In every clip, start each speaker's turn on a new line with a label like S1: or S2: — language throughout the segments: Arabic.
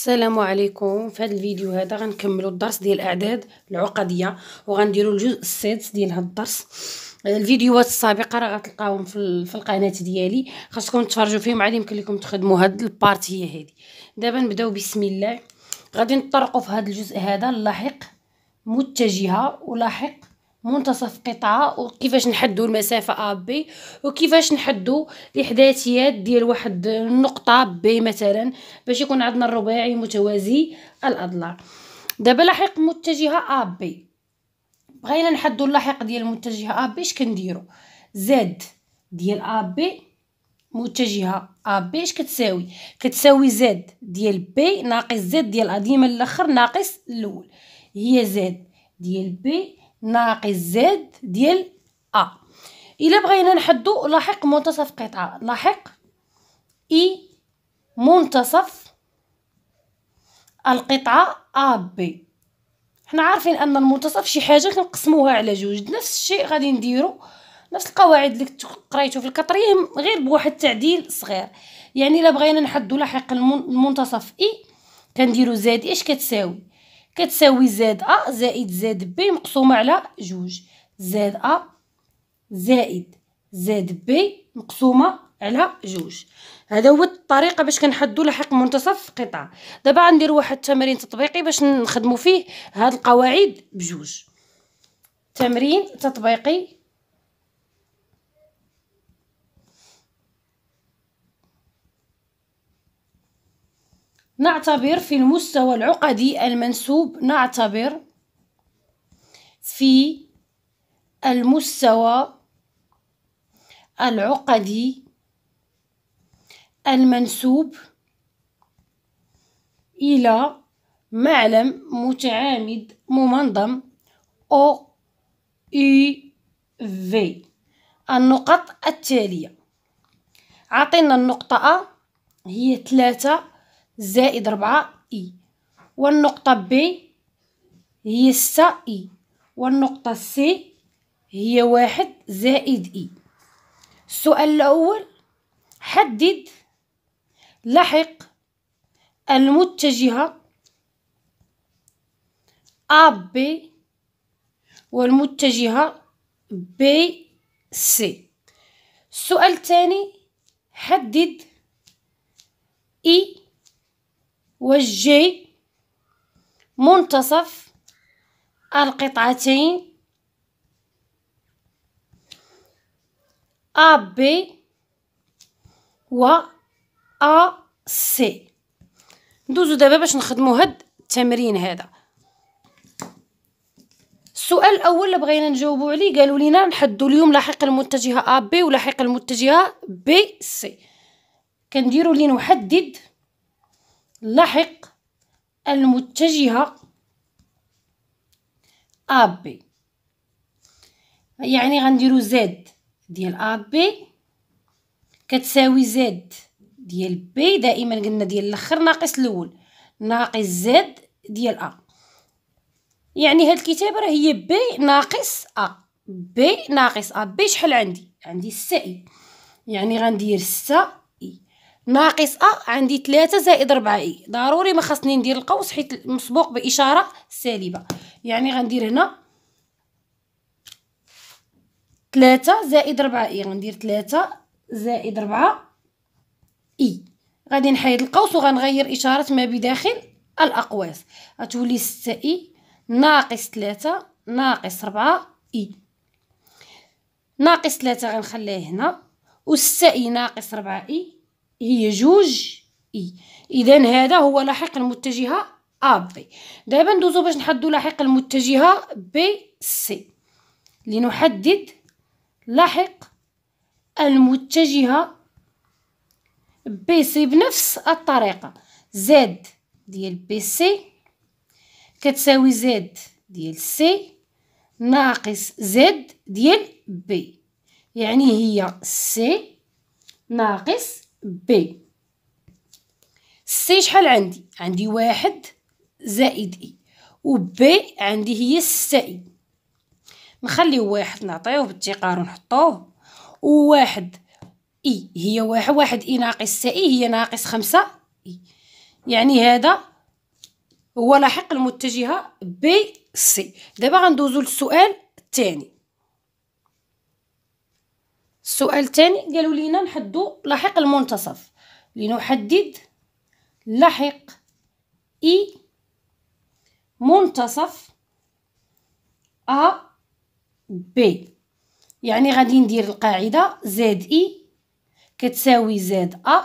S1: السلام عليكم في هذا الفيديو هذا غنكملوا الدرس ديال الاعداد العقديه وغنديروا الجزء السادس ديال هذا الدرس الفيديوهات السابقه راه غتلقاوهم في, في القناه ديالي خاصكم تفرجوا فيهم عاد يمكن لكم تخدموا هاد البارت هي هذه دابا نبداو بسم الله غادي نطرقوا في هذا الجزء هذا اللاحق متجهه ولاحق منتصف قطعه وكيفاش نحدو المسافه ا بي وكيفاش نحدو الاحداثيات ديال واحد النقطه بي مثلا باش يكون عندنا الرباعي متوازي الاضلاع دابا لاحق متجهه ا بي بغينا نحدو اللاحق ديال المتجهه ا بي اش كنديرو زد ديال ا بي متجهه ا بي اش كتساوي كتساوي زد ديال بي ناقص زد ديال ا ديما الاخر ناقص الاول هي زد ديال بي ناقص زد ديال ا الا بغينا نحدو لاحق منتصف قطعه لاحق اي e منتصف القطعه ا بي حنا عارفين ان المنتصف شي حاجه كنقسموها على جوج نفس الشيء غادي نديرو نفس القواعد اللي قريتو في الكطريه غير بواحد التعديل صغير يعني الا بغينا نحدو لاحق المنتصف اي e، كنديرو زائد اش كتساوي كتساوي زد ا زائد زد بي مقسومه على جوج زد ا زائد زد بي مقسومه على جوج هذا هو الطريقه باش كنحدو لحق منتصف قطعة دابا غندير واحد التمرين تطبيقي باش نخدموا فيه هاد القواعد بجوج تمرين تطبيقي نعتبر في المستوى العقدي المنسوب نعتبر في المستوى العقدي المنسوب إلى معلم متعامد ممنظم أو إي في النقط التالية عطينا النقطة أ هي ثلاثة زائد ربعة إي e. والنقطة بي هي ستة إي e. والنقطة سي هي واحد زائد إي e. السؤال الأول حدد لحق المتجهة AB والمتجهة سي السؤال الثاني حدد E والجي منتصف القطعتين ا بي و ا سي ندوزو دابا باش نخدمو هاد التمرين هذا السؤال الاول اللي بغينا نجاوبو عليه قالوا لينا نحدو اليوم لاحق المتجهه ا بي ولاحق المتجهه سي كنديرو لين نحدد لحق المتجهة أ بي يعني غنديرو زد ديال أ بي كتساوي زد ديال بي دائما قلنا ديال الاخر ناقص الاول ناقص زد ديال أ يعني هاد الكتابة راه هي بي ناقص أ بي ناقص أ بي شحال عندي عندي السائل يعني غندير ستة ناقص أ عندي تلاتة زائد ربعة إي ضروري ما خصني ندير القوس حيت مسبوق بإشارة سالبة يعني غندير هنا تلاتة زائد ربعة إي غندير تلاتة زائد ربعة إي غادي نحيد القوس وغنغير إشارة ما بداخل الأقواس غتولي ستة إي ناقص تلاتة ناقص ربعة إي ناقص تلاتة غنخليه هنا أو ستة إي ناقص ربعة إي هي جوج اي اذا هذا هو لاحق المتجهه ا بي دابا ندوزو باش نحددو لاحق المتجهه بي سي لنحدد لاحق المتجهه بي سي بنفس الطريقه زد ديال بي سي كتساوي زد ديال سي ناقص زد ديال بي يعني هي سي ناقص بي سي شحال عندي عندي واحد زائد اي e. وبي عندي هي ستة اي e. نخليو واحد نعطيوه بالتقار ونحطوه وواحد اي e. هي واحد واحد اي ناقص ستة اي هي ناقص خمسة اي يعني هذا هو لاحق المتجهة بي سي دابا غندوزو للسؤال الثاني السؤال الثاني قالوا لينا نحدو لاحق المنتصف لنحدد لاحق اي منتصف ا بي يعني غادي ندير القاعده زد اي كتساوي زد ا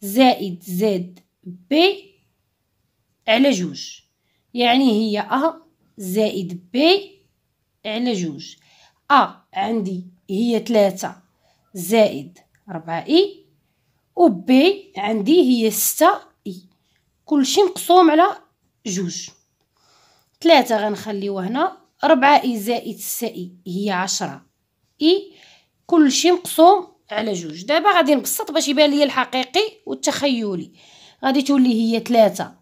S1: زائد زد بي على جوج يعني هي ا زائد بي على جوج ا عندي هي ثلاثة زائد ربعة إي و بي عندي هي ستة إي كلشي مقسوم على جوج ثلاثة غنخليوها هنا ربعة إي زائد ستة إي هي عشرة إي كلشي مقسوم على جوج دابا غادي نبسط باش يبان ليا الحقيقي والتخيلي غادي تولي هي ثلاثة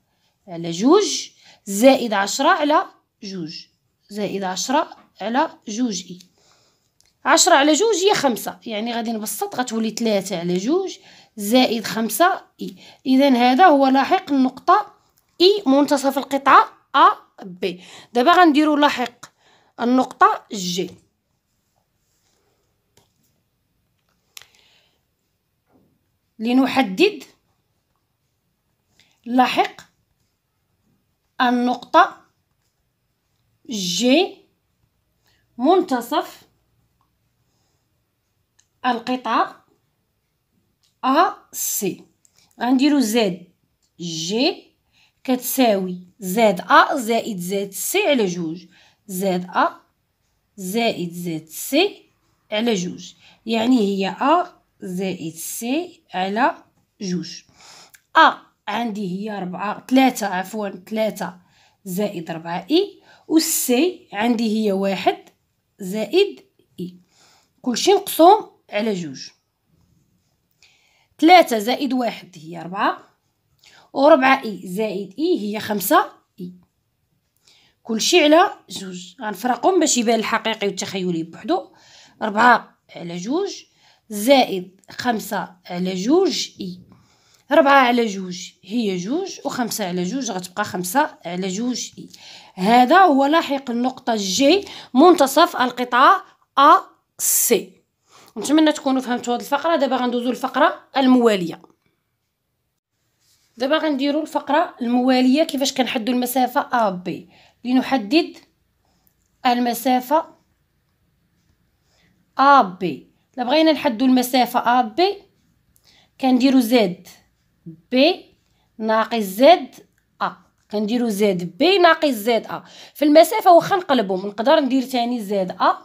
S1: على جوج زائد عشرة على جوج زائد عشرة على جوج إي عشرة على جوج هي خمسة يعني غادي نبسط غتولي ثلاثة على جوج زائد خمسة إي إذا هذا هو لاحق النقطة إي منتصف القطعة أ بي دابا غنديرو لاحق النقطة جي لنحدد لاحق النقطة جي منتصف القطعة أ سي غنديرو زاد جي كتساوي زاد أ زائد زاد سي على جوج زاد أ زائد زاد سي على جوج يعني هي أ زائد سي على جوج أ عندي هي ربعة ثلاثة عفوا ثلاثة زائد ربعة إي e. والسي عندي هي واحد زائد إي e. كلشي مقسوم على جوج ثلاثة زائد واحد هي ربعة وربعة إي زائد إي هي خمسة إي كلشي على جوج غنفرقهم باش يبان الحقيقي والتخيلي بوحدو ربعة على جوج زائد خمسة على جوج إي ربعة على جوج هي جوج وخمسة على جوج غتبقى خمسة على جوج إي هذا هو لاحق النقطة جي منتصف القطعة أ سي نتمنى تكونوا فهمتوا هذه الفقره دابا غندوزو الفقره المواليه دابا غنديروا الفقره المواليه كيفاش كنحدوا المسافه ا بي لنحدد المسافه ا بي الا بغينا نحدوا المسافه ا بي كنديروا زد بي ناقص زد ا كنديروا زد بي ناقص زد ا في المسافه واخا نقلبهم نقدر ندير ثاني زد ا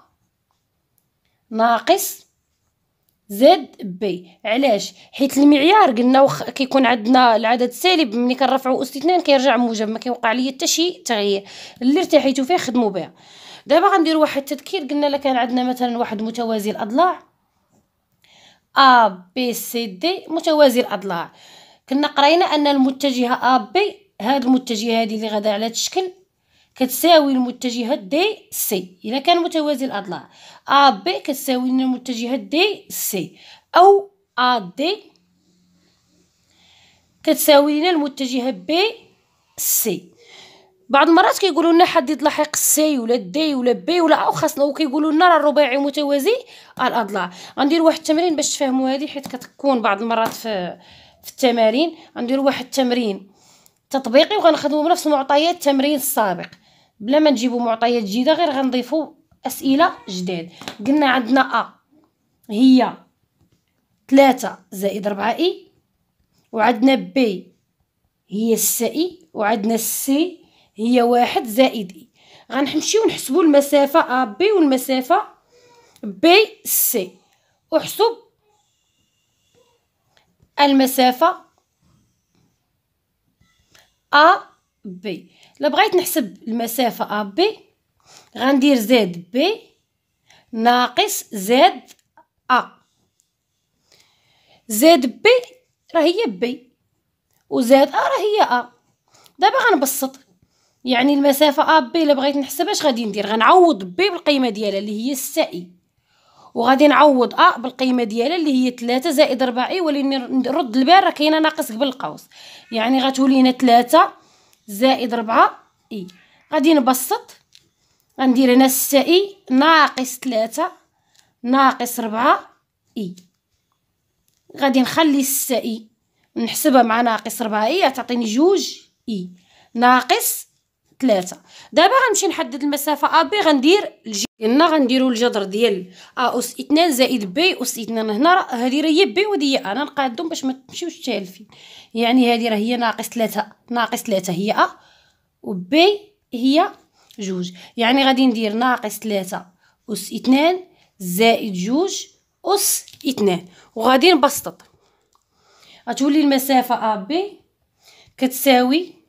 S1: ناقص زد بي علاش حيت المعيار قلنا وخ... كيكون عندنا العدد سالب ملي كنرفعو اس 2 كيرجع موجب ما كيوقع ليا حتى شي تغيير اللي ارتحيتو فيه خدمو بها دابا غنديرو واحد التذكير قلنا لا كان عندنا مثلا واحد متوازي الاضلاع ا بي سي دي متوازي الاضلاع كنا قرينا ان المتجهه ا بي هاد المتجهه هادي اللي غدا على هاد الشكل كتساوي المتجهات دي سي إذا كان متوازي الأضلاع أ بي كتساوي لنا المتجهات دي سي أو أ دي كتساوي لنا المتجهة بي سي بعض المرات كيقولوا لنا حدد لاحق سي ولا دي ولا بي ولا او خاصنا وكيقولوا لنا راه الرباعي متوازي الاضلاع غندير واحد التمرين باش تفهموا هذه حيت كتكون بعض المرات في في التمارين غندير واحد التمرين تطبيقي وغنخدموا بنفس معطيات التمرين السابق بلا ما نجيبو معطيات جديده غير غنضيفو اسئله جداد قلنا عندنا ا هي 3 زائد ربعة اي وعندنا بي هي اي وعندنا السي هي واحد زائد اي غنمشيو نحسبو المسافة ا بي والمسافة بي سي احسب المسافة ا بي الا بغيت نحسب المسافه ا بي غندير زد بي ناقص زد ا زد بي راه هي بي وزاد ا راه هي ا دابا غنبسط يعني المسافه ا بي الا بغيت نحسب اش غادي ندير غنعوض بي بالقيمه ديالها اللي هي الساء اي وغادي نعوض ا بالقيمه ديالها اللي هي 3 زائد 4 اي ولي نرد البال راه كاينه ناقص قبل القوس يعني غتولينا 3 زائد ربعة اي غادي نبسط غندير هنا ستة اي ناقص ثلاثة ناقص ربعة اي غادي نخلي ستة اي نحسبها مع ناقص ربعة اي تعطيني جوج اي ناقص ثلاثة دابا غنمشي نحدد المسافة ا بي غندير الجي هنا غنديرو الجذر ديال ا أس 2 زائد بي أس 2 هنا هادي راه هي بي وهادي هي أ نقادهم باش متمشيوش تالفين يعني هادي راه هي ناقص ثلاثة ناقص ثلاثة هي أ وبي هي جوج يعني غادي ندير ناقص ثلاثة أس 2 زائد جوج أس 2 وغادي نبسط غتولي المسافة ا بي كتساوي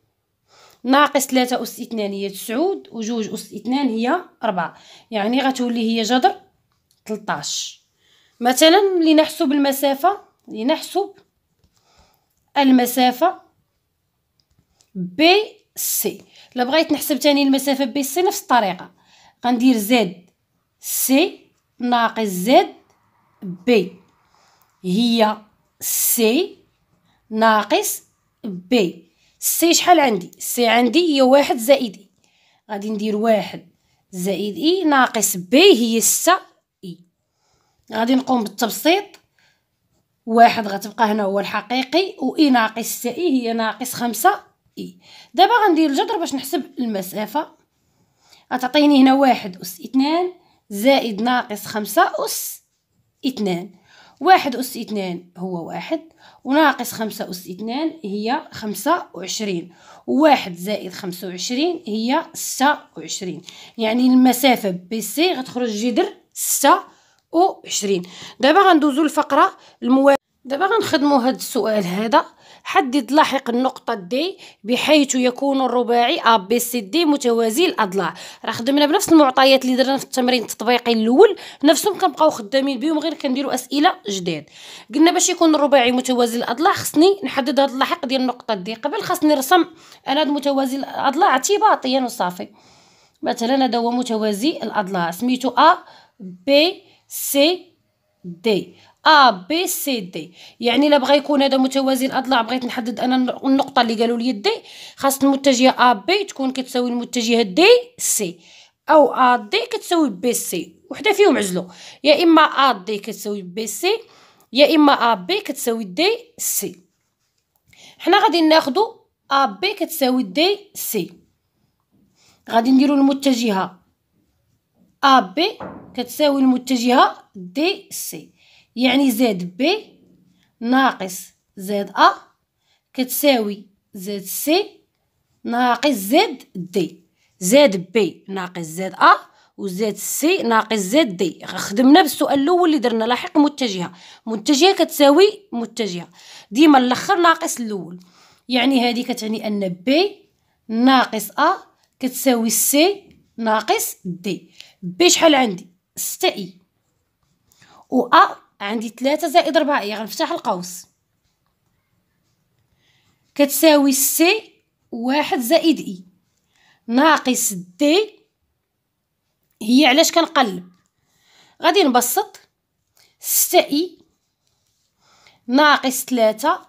S1: ناقص 3 أس 2 هي 9 وجوج أس 2 هي 4 يعني غتولي هي جذر 13 مثلا لنحسب المسافة لنحسب المسافة بي سي الا بغيت نحسب تاني المسافة بي سي نفس الطريقة غندير زد سي ناقص زد بي هي سي ناقص بي سي شحال عندي سي عندي هي واحد زائد اي غادي ندير واحد زائد اي ناقص بي هي ستة اي غادي نقوم بالتبسيط واحد غتبقى هنا هو الحقيقي و اي ناقص ستة اي هي ناقص خمسة اي دابا غندير الجدر باش نحسب المسافة غتعطيني هنا واحد أس اثنان زائد ناقص خمسة أس اثنان واحد أس اثنان هو واحد وناقص خمسة أس اثنان هي خمسة وعشرين وواحد زائد خمسة وعشرين هي ستة وعشرين يعني المسافة بي سي غتخرج جدر ستة وعشرين دابا غندوزو الفقرة الموالية دابا غنخدمو هاد السؤال هذا حدد لاحق النقطة دي بحيث يكون الرباعي أ بي سي دي متوازي الأضلاع راه خدمنا بنفس المعطيات اللي درنا في التمرين التطبيقي الأول نفسهم كنبقاو خدامين بهم غير كنديرو أسئلة جداد قلنا باش يكون الرباعي متوازي الأضلاع خصني نحدد هاد اللاحق ديال النقطة دي قبل خصني نرسم أنا هاد متوازي الأضلاع اعتباطيا وصافي مثلا هذا هو متوازي الأضلاع سميتو أ بي سي دي ا بي سي دي يعني الا بغى يكون هذا متوازي الاضلاع بغيت نحدد انا النقطه اللي قالوا لي دي خاص المتجهه ا بي تكون كتساوي المتجهه دي سي او ا دي كتساوي بي سي وحده فيهم عزلو يا اما ا دي كتساوي بي سي يا اما ا بي كتساوي دي سي حنا غادي ناخدو ا بي كتساوي دي سي غادي نديرو المتجهه ا بي كتساوي المتجهه دي سي يعني زد بي ناقص زد أ كتساوي زد سي ناقص زد دي زد بي ناقص زد أ وزاد سي ناقص زاد دي خدمنا بالسؤال الاول اللي درنا لاحق متجهه متجهه كتساوي متجهه ديما الاخر ناقص الاول يعني هذه كتعني ان بي ناقص ا كتساوي سي ناقص دي بي شحال عندي 6 اي و ا عندي ثلاثة زائد ربعة إي غنفتح القوس كتساوي سي واحد زائد اي e. ناقص دي هي علاش كنقلب غادي نبسط ستة اي e ناقص ثلاثة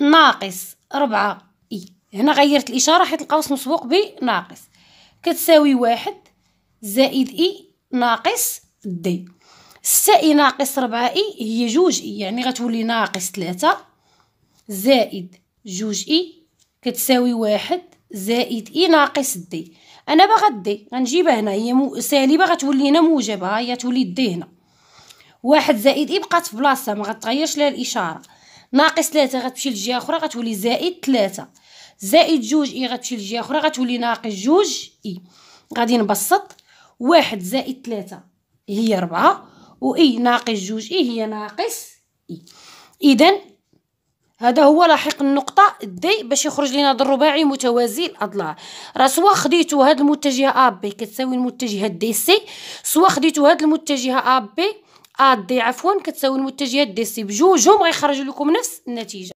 S1: ناقص ربعة اي e. هنا غيرت الإشارة حيت القوس مسبوق بناقص كتساوي واحد زائد اي ناقص دي سي ناقص ربعة اي هي جوج اي يعني غتولي ناقص ثلاثة زائد جوج اي كتساوي واحد زائد اي ناقص دي انا باغا دي غنجيبها هنا هي مو... سالبه غتولي هنا موجبه هي تولي دي هنا واحد زائد اي بقات في بلاصتها ما غتغيرش لها الاشاره ناقص ثلاثة غتمشي لجهه اخرى غتولي زائد ثلاثة زائد جوج اي غتمشي لجهه اخرى غتولي ناقص جوج اي غادي نبسط واحد زائد ثلاثة هي ربعة وإي ناقص جوج إي هي ناقص إي إذا هذا هو لاحق النقطة دي باش يخرج لنا الرباعي متوازي الأضلاع راه سوا خديتو هاد المتجهة أ بي كتساوي المتجهة دي سي سوا خديتو هاد المتجهة أ بي أ دي عفوا كتساوي المتجهة دي سي بجوجهم غيخرجو لكم نفس النتيجة